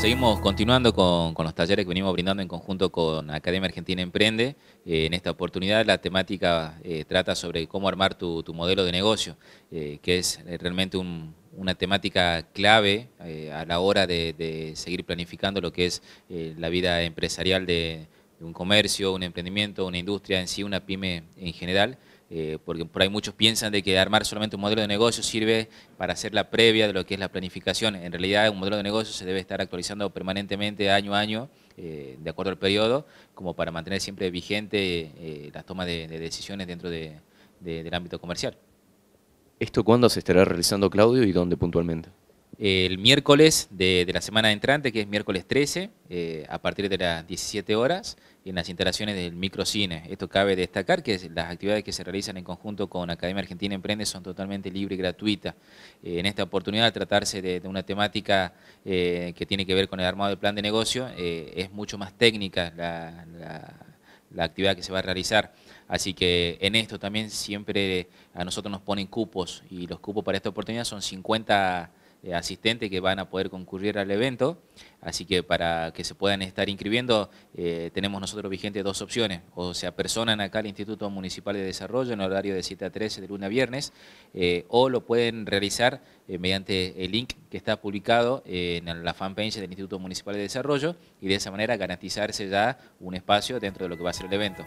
seguimos continuando con, los talleres que venimos brindando en conjunto con Academia Argentina Emprende. Eh, en esta oportunidad la temática eh, trata sobre cómo armar tu, modelo de negocio, eh, que es realmente una temática clave a la hora de, de, seguir planificando lo que es la vida empresarial de un comercio, un emprendimiento, una industria en sí, una pyme en general, eh, porque por ahí muchos piensan de que armar solamente un modelo de negocio sirve para hacer la previa de lo que es la planificación. En realidad un modelo de negocio se debe estar actualizando permanentemente año a año, eh, de acuerdo al periodo, como para mantener siempre vigente eh, la toma de, decisiones dentro del ámbito comercial. ¿Esto cuándo se estará realizando, Claudio, y dónde puntualmente? el miércoles de, la semana entrante, que es miércoles 13, eh, a partir de las 17 horas, en las instalaciones del microcine. Esto cabe destacar que las actividades que se realizan en conjunto con Academia Argentina Emprende son totalmente libres y gratuitas. Eh, en esta oportunidad, tratarse de, una temática eh, que tiene que ver con el armado de plan de negocio, es mucho más técnica la, la actividad que se va a realizar. Así que en esto también siempre a nosotros nos ponen cupos y los cupos para esta oportunidad son 50 eh, asistentes que van a poder concurrir al evento. Así que para que se puedan estar inscribiendo, eh, tenemos nosotros vigentes dos opciones. O se apersonan acá al Instituto Municipal de Desarrollo en horario de 7 a 13 de lunes a viernes, eh, o lo pueden realizar mediante el link que está publicado en la fanpage del Instituto Municipal de Desarrollo y de esa manera garantizarse ya un espacio dentro de lo que va a ser el evento.